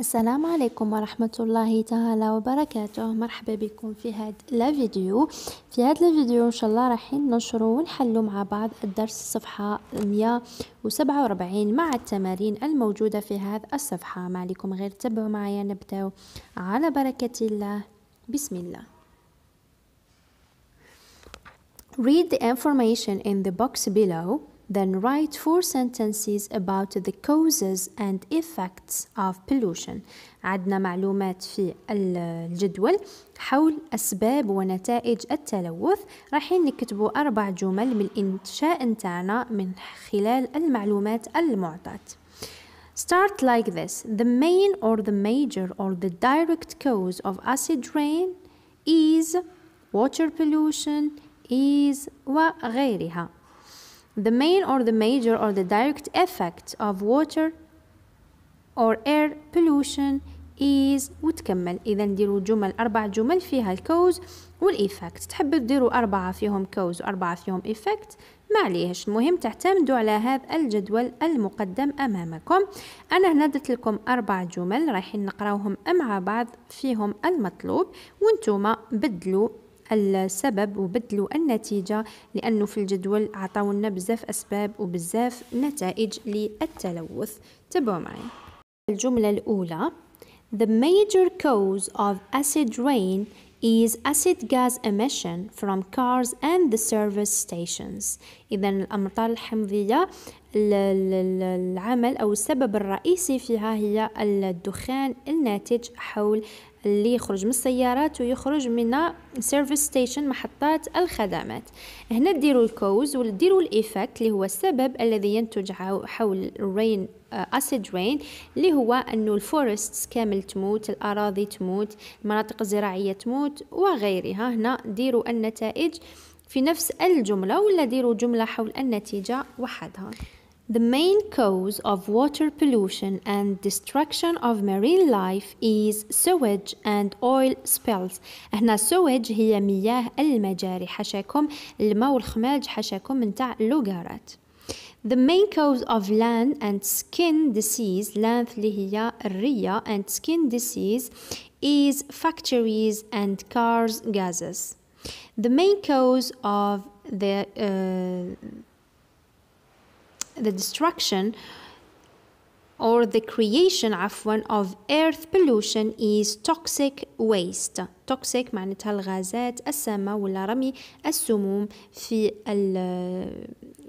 السلام عليكم ورحمة الله تعالى وبركاته مرحبا بكم في هاد لا فيديو في هاد لا فيديو ان شاء الله راح ننشر ونحل مع بعض الدرس الصفحة 147 مع التمارين الموجودة في هذا الصفحة ما عليكم غير تبعوا معايا نبداو على بركة الله بسم الله Read the information in the box below then write four sentences about the causes and effects of pollution عدنا معلومات في الجدول حول أسباب ونتائج التلوث رايحين نكتبوا أربع جمل من الإنشاء نتاعنا من خلال المعلومات المعطاة Start like this. The main or the major or the direct cause of acid rain is water pollution is وغيرها the main or the major or the direct effect of water or air pollution is وتكمل إذا نديرو جمل أربع جمل فيها الكوز والإيفكت تحب تديرو أربعة فيهم كوز وأربعة فيهم إيفكت عليهش المهم تعتمدوا على هذا الجدول المقدم أمامكم أنا هنا درت لكم أربع جمل رايحين نقراوهم مع بعض فيهم المطلوب وانتم بدلوا السبب وبدلوا النتيجة لأنه في الجدول عطاونا بزاف أسباب وبزاف نتائج للتلوث تابعوا معي الجملة الأولى The major cause of acid rain is acid gas emission from cars and the service stations إذا الأمطار الحمضية العمل أو السبب الرئيسي فيها هي الدخان الناتج حول اللي يخرج من السيارات ويخرج من سيرفيس ستيشن محطات الخدمات هنا ديروا الكوز وديروا الايفكت اللي هو السبب الذي ينتج حول الرين اسيد رين اللي هو انه الفورست كامل تموت الاراضي تموت المناطق الزراعيه تموت وغيرها هنا ديروا النتائج في نفس الجملة ولا ديروا جملة حول النتيجة وحدها The main cause of water pollution and destruction of marine life is sewage and oil spills. هنا سويج هي مياه المجاري حشاكم الماء والخمال حشاكم من تاع اللوغارات. The main cause of land and skin disease land اللي هي الرية and skin disease is factories and cars gases. the main cause of the, uh, the destruction or the creation عفوا of earth pollution is toxic waste toxic معناتها الغازات السامة ولا رمي السموم في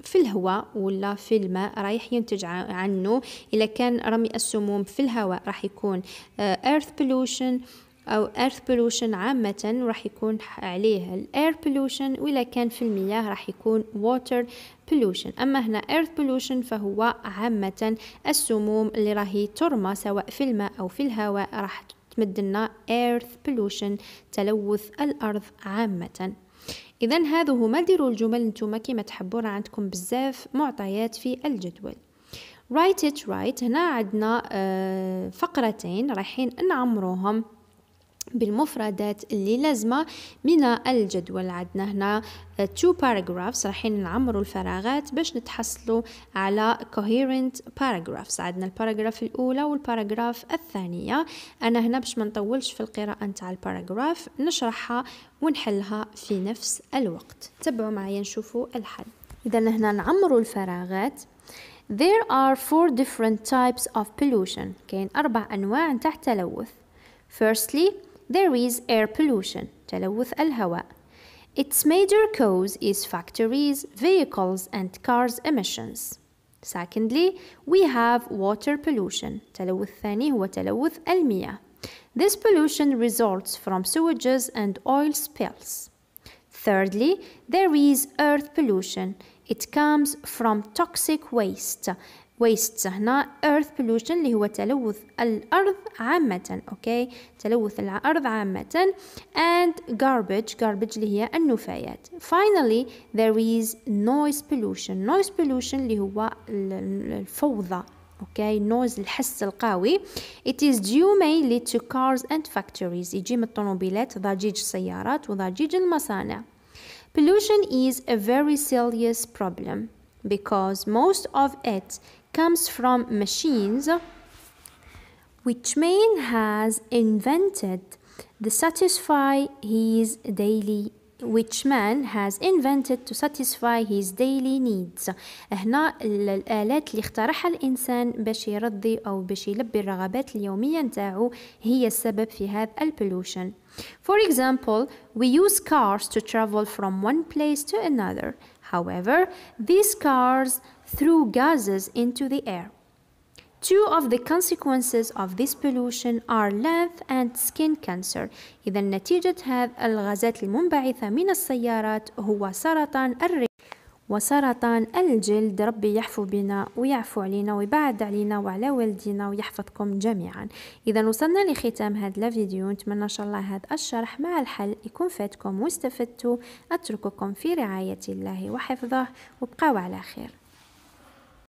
في الهواء ولا في الماء رايح ينتج عنه إذا كان رمي السموم في الهواء راح يكون آه، earth pollution أو air pollution عامة راح يكون عليه الاير pollution وإلا كان في المياه راح يكون water pollution أما هنا earth pollution فهو عامة السموم اللي راهي ترمى سواء في الماء أو في الهواء راح تمد لنا earth pollution تلوث الأرض عامةً اذا هذا هما ديروا الجمل نتوما كيما تحبوا راه عندكم بزاف معطيات في الجدول write it right هنا عندنا آه، فقرتين رايحين نعمروهم بالمفردات اللي لازمة من الجدول عندنا هنا تو paragraphs رايحين نعمروا الفراغات باش نتحصلوا على coherent paragraphs عندنا الباراجراف الأولى والباراجراف الثانية أنا هنا باش ما نطولش في القراءة نتاع الباراجراف نشرحها ونحلها في نفس الوقت تبعوا معايا نشوفوا الحل إذا هنا نعمروا الفراغات There are four different types of pollution كاين أربع أنواع نتاع تلوث Firstly there is air pollution, تلوث الهواء. Its major cause is factories, vehicles and cars emissions. Secondly, we have water pollution. تلوث ثاني هو تلوث المياه. This pollution results from sewages and oil spills. Thirdly, there is earth pollution. It comes from toxic waste Waste, هنا earth pollution اللي هو تلوث الأرض عامة okay, تلوث الأرض عامة and garbage garbage اللي هي النفايات finally there is noise pollution noise pollution اللي هو الفوضى okay, noise, الحس القوي it is due mainly to cars and factories يجي من الطوموبيلات ضجيج السيارات وضجيج المصانع pollution is a very serious problem because most of it comes from machines which man has invented to satisfy his daily which man has invented to satisfy his daily needs هنا الآلات اللي اخترعها الإنسان باش يرضي أو باش يلبي الرغبات اليومية نتاعو هي السبب في هذا البولوشن For example, we use cars to travel from one place to another However, these cars threw gases into the air. Two of the consequences of this pollution are lymph and skin cancer إذا نتيجة هذا الغازات المنبعثة من السيارات هو سرطان الرئة وسرطان الجلد ربي يحفو بنا ويعفو علينا ويبعد علينا وعلى والدينا ويحفظكم جميعا اذا وصلنا لختام هذا الفيديو نتمنى ان شاء الله هذا الشرح مع الحل يكون فاتكم واستفدتوا اترككم في رعايه الله وحفظه وبقاو على خير